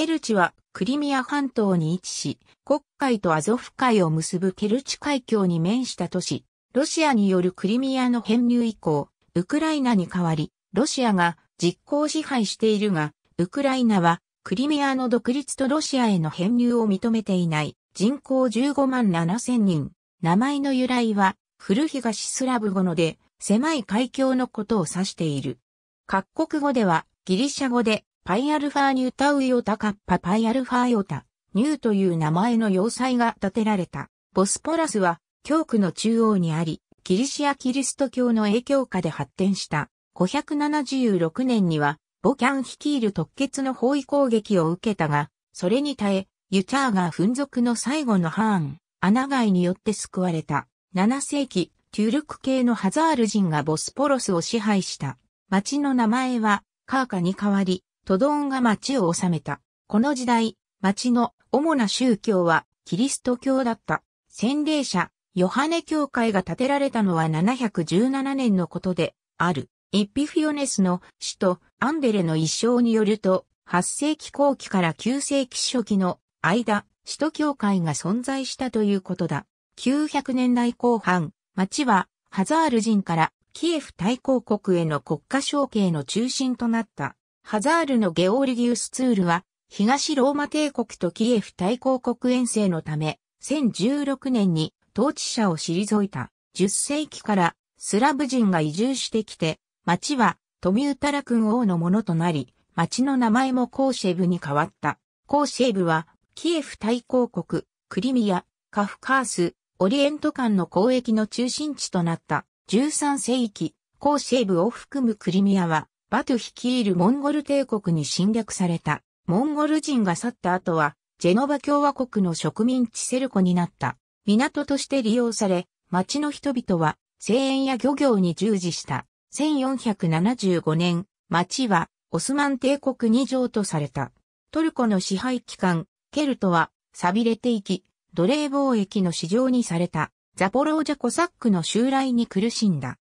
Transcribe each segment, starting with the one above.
ケルチはクリミア半島に位置し、黒海とアゾフ海を結ぶケルチ海峡に面した都市、ロシアによるクリミアの編入以降、ウクライナに代わり、ロシアが実効支配しているが、ウクライナはクリミアの独立とロシアへの編入を認めていない人口15万7千人。名前の由来は古東スラブ語ので狭い海峡のことを指している。各国語ではギリシャ語でパイアルファーニュータウヨタカッパパイアルファーヨタ、ニューという名前の要塞が建てられた。ボスポラスは、教区の中央にあり、キリシアキリスト教の影響下で発展した。576年には、ボキャン率いる特決の包囲攻撃を受けたが、それに耐え、ユターが噴族の最後のハーン、アナガイによって救われた。7世紀、ュールク系のハザール人がボスポロスを支配した。町の名前は、カーカに変わり、都道が町を治めた。この時代、町の主な宗教はキリスト教だった。洗礼者、ヨハネ教会が建てられたのは717年のことである。イッピフィオネスの首都アンデレの一生によると、8世紀後期から9世紀初期の間、首都教会が存在したということだ。900年代後半、町はハザール人からキエフ大公国への国家承継の中心となった。ハザールのゲオルリギウスツールは、東ローマ帝国とキエフ大公国遠征のため、1016年に統治者を退いた10世紀からスラブ人が移住してきて、町はトミュータラ君王のものとなり、町の名前もコーシェブに変わった。コーシェブは、キエフ大公国、クリミア、カフカース、オリエント間の交易の中心地となった13世紀、コーシェブを含むクリミアは、バトゥ率いるモンゴル帝国に侵略された。モンゴル人が去った後は、ジェノバ共和国の植民地セルコになった。港として利用され、町の人々は、声援や漁業に従事した。1475年、町は、オスマン帝国二条とされた。トルコの支配機関、ケルトは、錆びれていき、奴隷貿易の市場にされた。ザポロージャコサックの襲来に苦しんだ。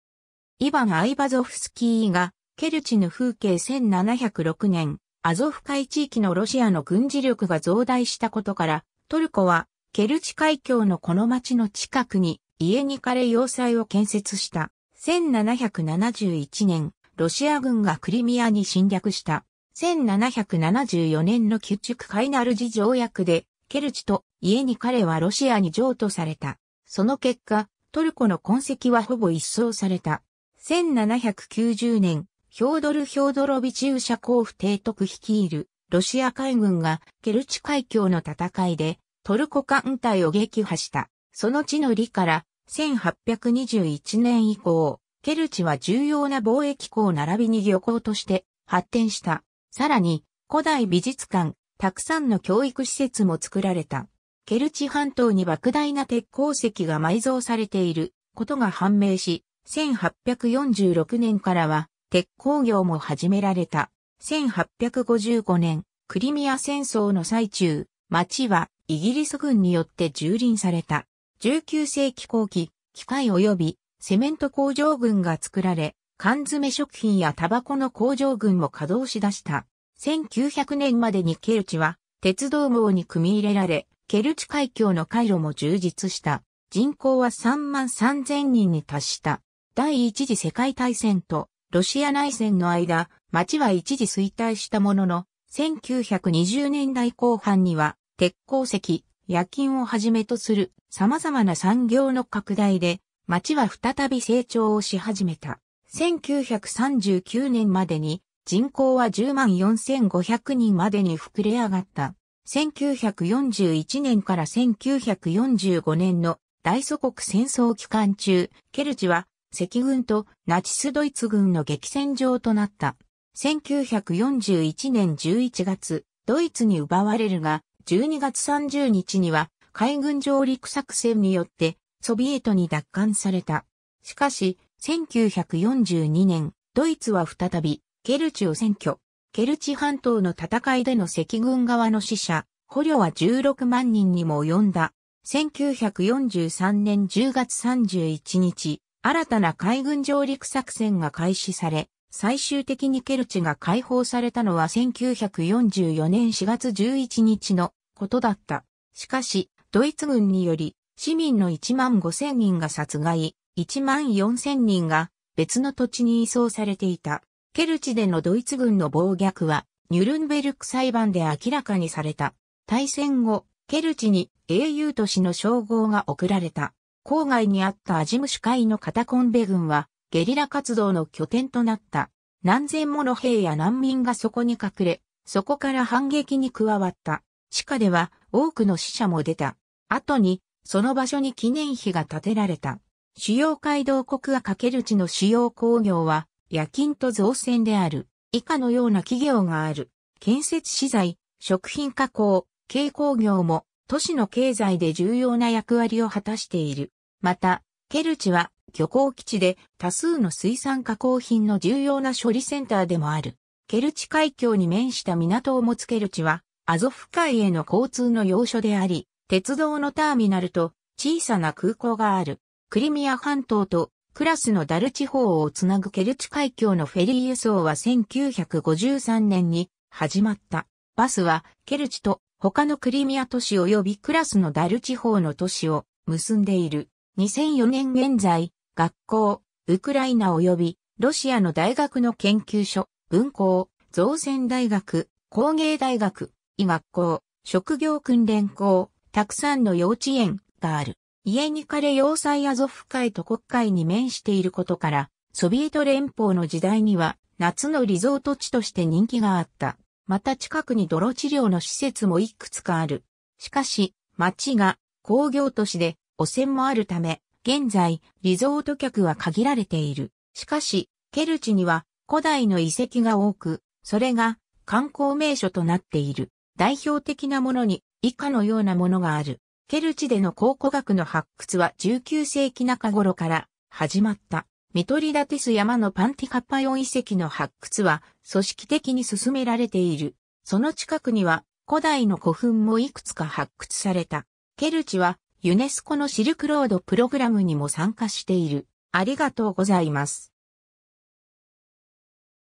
イバン・アイバゾフスキーがケルチの風景1706年、アゾフ海地域のロシアの軍事力が増大したことから、トルコは、ケルチ海峡のこの町の近くに、家に彼要塞を建設した。1771年、ロシア軍がクリミアに侵略した。1774年の旧築海。カイナルジ条約で、ケルチと家に彼はロシアに譲渡された。その結果、トルコの痕跡はほぼ一掃された。1790年、ヒョードル・ヒョードロビチウシャコーフ提督率いるロシア海軍がケルチ海峡の戦いでトルコ艦隊を撃破した。その地の利から1821年以降、ケルチは重要な貿易港並びに漁港として発展した。さらに古代美術館、たくさんの教育施設も作られた。ケルチ半島に莫大な鉄鉱石が埋蔵されていることが判明し、1846年からは鉄鋼業も始められた。1855年、クリミア戦争の最中、町はイギリス軍によって蹂躙された。19世紀後期、機械及びセメント工場群が作られ、缶詰食品やタバコの工場群も稼働しだした。1900年までにケルチは鉄道網に組み入れられ、ケルチ海峡の回路も充実した。人口は3万3000人に達した。第一次世界大戦とロシア内戦の間、町は一時衰退したものの、1920年代後半には、鉄鉱石、夜勤をはじめとする様々な産業の拡大で、町は再び成長をし始めた。1939年までに人口は10万4500人までに膨れ上がった。1941年から1945年の大祖国戦争期間中、ケルチは赤軍とナチスドイツ軍の激戦場となった。1941年11月、ドイツに奪われるが、12月30日には海軍上陸作戦によってソビエトに奪還された。しかし、1942年、ドイツは再びケルチを占拠。ケルチ半島の戦いでの赤軍側の死者、捕虜は16万人にも及んだ。1943年10月31日、新たな海軍上陸作戦が開始され、最終的にケルチが解放されたのは1944年4月11日のことだった。しかし、ドイツ軍により、市民の1万5千人が殺害、1万4千人が別の土地に移送されていた。ケルチでのドイツ軍の暴虐は、ニュルンベルク裁判で明らかにされた。大戦後、ケルチに英雄都市の称号が贈られた。郊外にあったアジムシュのカタコンベ軍は、ゲリラ活動の拠点となった。何千もの兵や難民がそこに隠れ、そこから反撃に加わった。地下では多くの死者も出た。後に、その場所に記念碑が建てられた。主要街道国がける地の主要工業は、夜勤と造船である。以下のような企業がある。建設資材、食品加工、軽工業も、都市の経済で重要な役割を果たしている。また、ケルチは漁港基地で多数の水産加工品の重要な処理センターでもある。ケルチ海峡に面した港を持つケルチは、アゾフ海への交通の要所であり、鉄道のターミナルと小さな空港がある。クリミア半島とクラスのダル地方をつなぐケルチ海峡のフェリー輸送は1953年に始まった。バスはケルチと他のクリミア都市及びクラスのダル地方の都市を結んでいる。2004年現在、学校、ウクライナ及びロシアの大学の研究所、文校、造船大学、工芸大学、医学校、職業訓練校、たくさんの幼稚園がある。家に枯れ要塞アゾフ海と国海に面していることから、ソビエト連邦の時代には夏のリゾート地として人気があった。また近くに泥治療の施設もいくつかある。しかし、町が工業都市で汚染もあるため、現在、リゾート客は限られている。しかし、ケルチには古代の遺跡が多く、それが観光名所となっている。代表的なものに以下のようなものがある。ケルチでの考古学の発掘は19世紀中頃から始まった。ミトリダテス山のパンティカパヨン遺跡の発掘は組織的に進められている。その近くには古代の古墳もいくつか発掘された。ケルチはユネスコのシルクロードプログラムにも参加している。ありがとうございます。